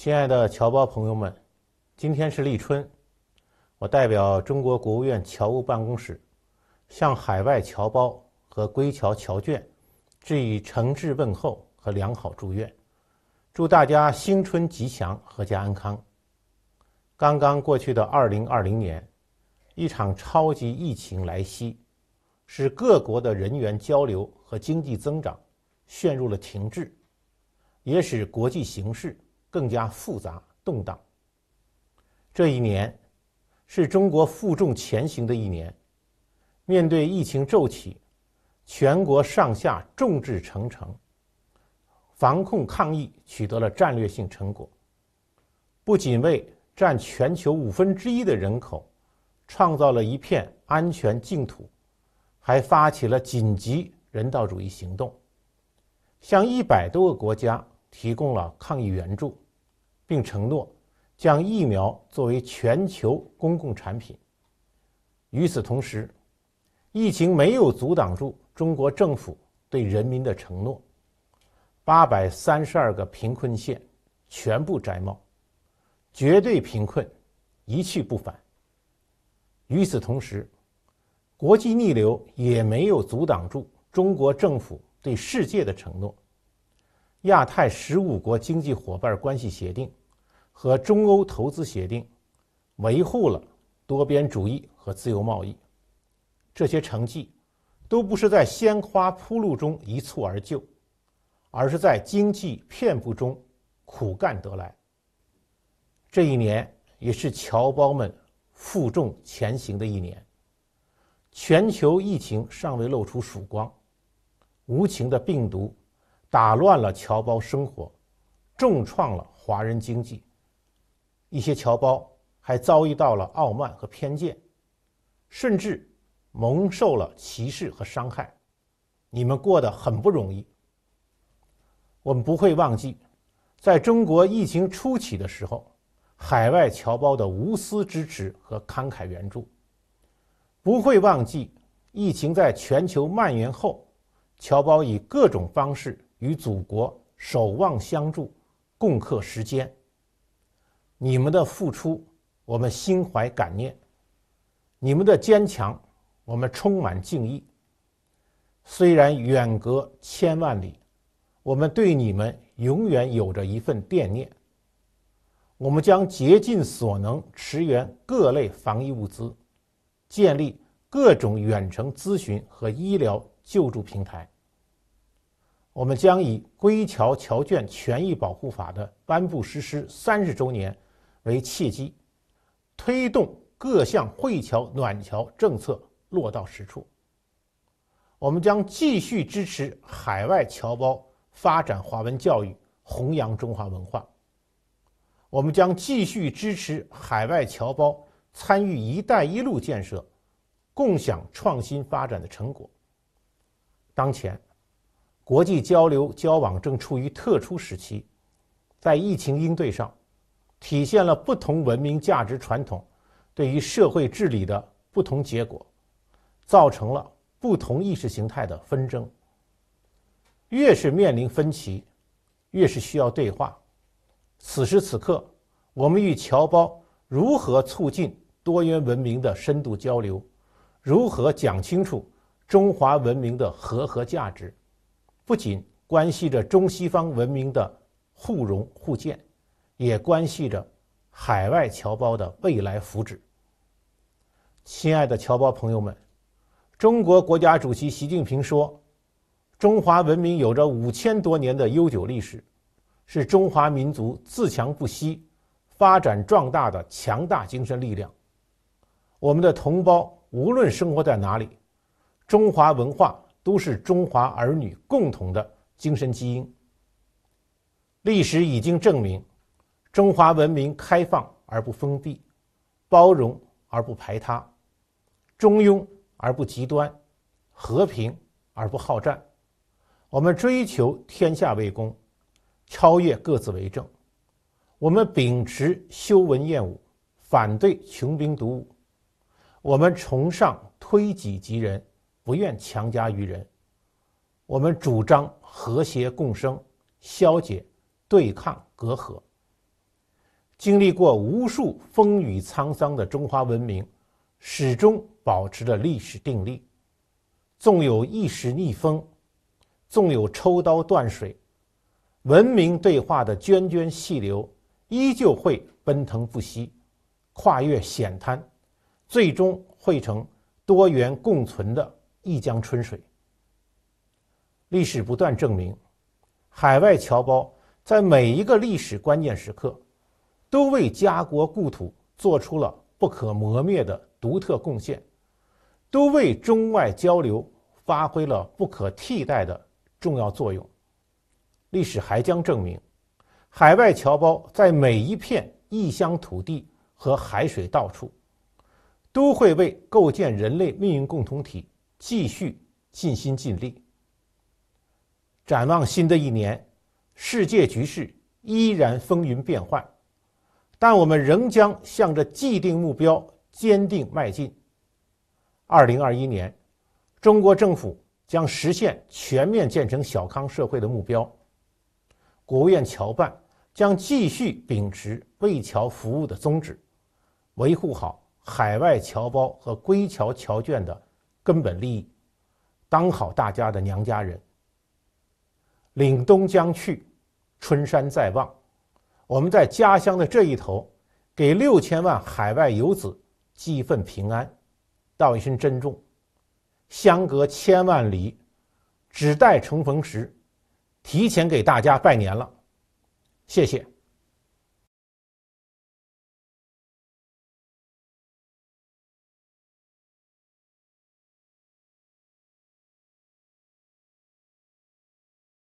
亲爱的侨胞朋友们，今天是立春，我代表中国国务院侨务办公室，向海外侨胞和归侨侨眷致以诚挚问候和良好祝愿，祝大家新春吉祥、阖家安康。刚刚过去的二零二零年，一场超级疫情来袭，使各国的人员交流和经济增长陷入了停滞，也使国际形势。更加复杂动荡。这一年是中国负重前行的一年，面对疫情骤起，全国上下众志成城，防控抗疫取得了战略性成果，不仅为占全球五分之一的人口创造了一片安全净土，还发起了紧急人道主义行动，向一百多个国家。提供了抗疫援助，并承诺将疫苗作为全球公共产品。与此同时，疫情没有阻挡住中国政府对人民的承诺：八百三十二个贫困县全部摘帽，绝对贫困一去不返。与此同时，国际逆流也没有阻挡住中国政府对世界的承诺。亚太十五国经济伙伴关系协定和中欧投资协定，维护了多边主义和自由贸易。这些成绩都不是在鲜花铺路中一蹴而就，而是在经济片布中苦干得来。这一年也是侨胞们负重前行的一年。全球疫情尚未露出曙光，无情的病毒。打乱了侨胞生活，重创了华人经济，一些侨胞还遭遇到了傲慢和偏见，甚至蒙受了歧视和伤害。你们过得很不容易。我们不会忘记，在中国疫情初期的时候，海外侨胞的无私支持和慷慨援助；不会忘记，疫情在全球蔓延后，侨胞以各种方式。与祖国守望相助，共克时艰。你们的付出，我们心怀感念；你们的坚强，我们充满敬意。虽然远隔千万里，我们对你们永远有着一份惦念。我们将竭尽所能驰援各类防疫物资，建立各种远程咨询和医疗救助平台。我们将以《归侨侨眷权益保护法》的颁布实施三十周年为契机，推动各项惠侨暖侨政策落到实处。我们将继续支持海外侨胞发展华文教育，弘扬中华文化。我们将继续支持海外侨胞参与“一带一路”建设，共享创新发展的成果。当前。国际交流交往正处于特殊时期，在疫情应对上，体现了不同文明价值传统对于社会治理的不同结果，造成了不同意识形态的纷争。越是面临分歧，越是需要对话。此时此刻，我们与侨胞如何促进多元文明的深度交流？如何讲清楚中华文明的和和价值？不仅关系着中西方文明的互融互鉴，也关系着海外侨胞的未来福祉。亲爱的侨胞朋友们，中国国家主席习近平说：“中华文明有着五千多年的悠久历史，是中华民族自强不息、发展壮大的强大精神力量。我们的同胞无论生活在哪里，中华文化。”都是中华儿女共同的精神基因。历史已经证明，中华文明开放而不封闭，包容而不排他，中庸而不极端，和平而不好战。我们追求天下为公，超越各自为政。我们秉持修文验武，反对穷兵黩武。我们崇尚推己及人。不愿强加于人，我们主张和谐共生，消解对抗隔阂。经历过无数风雨沧桑的中华文明，始终保持着历史定力。纵有一时逆风，纵有抽刀断水，文明对话的涓涓细流依旧会奔腾不息，跨越险滩，最终汇成多元共存的。一江春水。历史不断证明，海外侨胞在每一个历史关键时刻，都为家国故土做出了不可磨灭的独特贡献，都为中外交流发挥了不可替代的重要作用。历史还将证明，海外侨胞在每一片异乡土地和海水到处，都会为构建人类命运共同体。继续尽心尽力。展望新的一年，世界局势依然风云变幻，但我们仍将向着既定目标坚定迈进。二零二一年，中国政府将实现全面建成小康社会的目标。国务院侨办将继续秉持为侨服务的宗旨，维护好海外侨胞和归侨侨眷的。根本利益，当好大家的娘家人。岭东将去，春山在望。我们在家乡的这一头，给六千万海外游子寄一份平安，道一声珍重。相隔千万里，只待重逢时。提前给大家拜年了，谢谢。